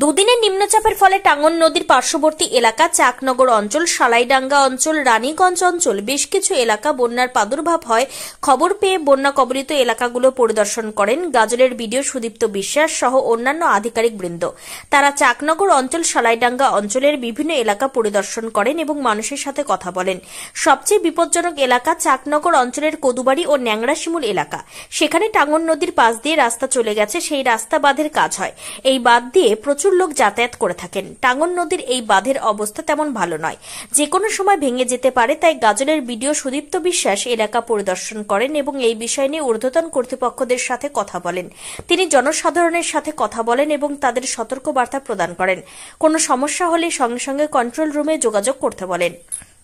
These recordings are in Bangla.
দুদিনের নিম্নচাপের ফলে টাঙ্গন নদীর পার্শ্ববর্তী এলাকা চাকনগর অঞ্চল সালাইডাঙ্গা অঞ্চল রানীগঞ্জ অঞ্চল বেশ কিছু এলাকা বন্যার প্রাদুর্ভাব হয় খবর পেয়ে বন্যা কবলিত এলাকাগুলো পরিদর্শন করেন গাজলের বিডিও সুদীপ্ত বিশ্বাস সহ অন্যান্য আধিকারিক বৃন্দ তারা চাকনগর অঞ্চল সালাইডাঙ্গা অঞ্চলের বিভিন্ন এলাকা পরিদর্শন করেন এবং মানুষের সাথে কথা বলেন সবচেয়ে বিপজ্জনক এলাকা চাকনগর অঞ্চলের কদুবাড়ি ও ন্যাংরাশিমুল এলাকা সেখানে টাঙ্গন নদীর পাশ দিয়ে রাস্তা চলে গেছে সেই রাস্তা বাঁধের কাজ হয় এই বাদ দিয়ে প্রচুর প্রচুর লোক যাতায়াত করে থাকেন টাঙ্গন নদীর এই বাঁধের অবস্থা তেমন ভালো নয় যে কোনো সময় ভেঙে যেতে পারে তাই গাজলের বিডিও সুদীপ্ত বিশ্বাস এলাকা পরিদর্শন করেন এবং এই বিষয় নিয়ে ঊর্ধ্বতন কর্তৃপক্ষদের সাথে কথা বলেন তিনি জনসাধারণের সাথে কথা বলেন এবং তাদের সতর্ক বার্তা প্রদান করেন কোনো সমস্যা হলে সঙ্গে সঙ্গে কন্ট্রোল রুমে যোগাযোগ করতে বলেন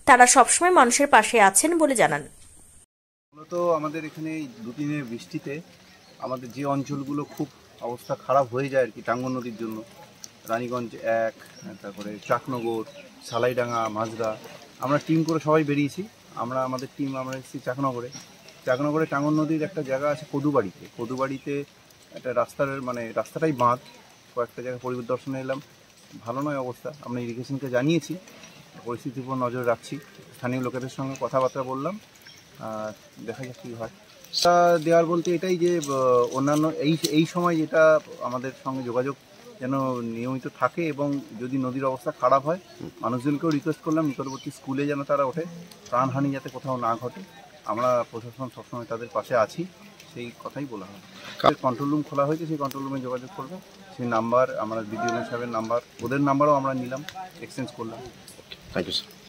তারা সবসময় মানুষের পাশে আছেন বলে জানান মূলত আমাদের এখানে দুদিনের বৃষ্টিতে আমাদের যে অঞ্চলগুলো খুব অবস্থা খারাপ হয়ে যায় আর কি টাঙ্গন নদীর জন্য রানীগঞ্জ এক তারপরে চাকনগর সালাইডাঙ্গা মাজরা আমরা টিম করে সবাই বেরিয়েছি আমরা আমাদের টিম আমরা এসেছি চাকনগরে চাকনগরে টাঙ্গন নদীর একটা জায়গা আছে কদুবাড়িতে কদুবাড়িতে একটা রাস্তার মানে রাস্তাটাই বাঁধ কয়েকটা জায়গায় পরিদর্শনে এলাম ভালো নয় অবস্থা আমরা ইরিগেশনকে জানিয়েছি পরিস্থিতির উপর নজর রাখছি স্থানীয় লোকেদের সঙ্গে কথাবার্তা বললাম আর দেখা যাক কী হয় তা দেওয়ার বলতে এটাই যে অন্যান্য এই এই সময় যেটা আমাদের সঙ্গে যোগাযোগ যেন নিয়মিত থাকে এবং যদি নদীর অবস্থা খারাপ হয় মানুষজনকেও রিকোয়েস্ট করলাম নিকটবর্তী স্কুলে যেন তারা ওঠে প্রাণহানি যাতে কোথাও না ঘটে আমরা প্রশাসন সবসময় তাদের পাশে আছি সেই কথাই বলা হয় কন্ট্রোল রুম খোলা হয়েছে সেই কন্ট্রোল রুমে যোগাযোগ করবে সেই নাম্বার আমরা বিডিও সাহেবের নাম্বার ওদের নাম্বারও আমরা নিলাম এক্সচেঞ্জ করলাম থ্যাংক ইউ স্যার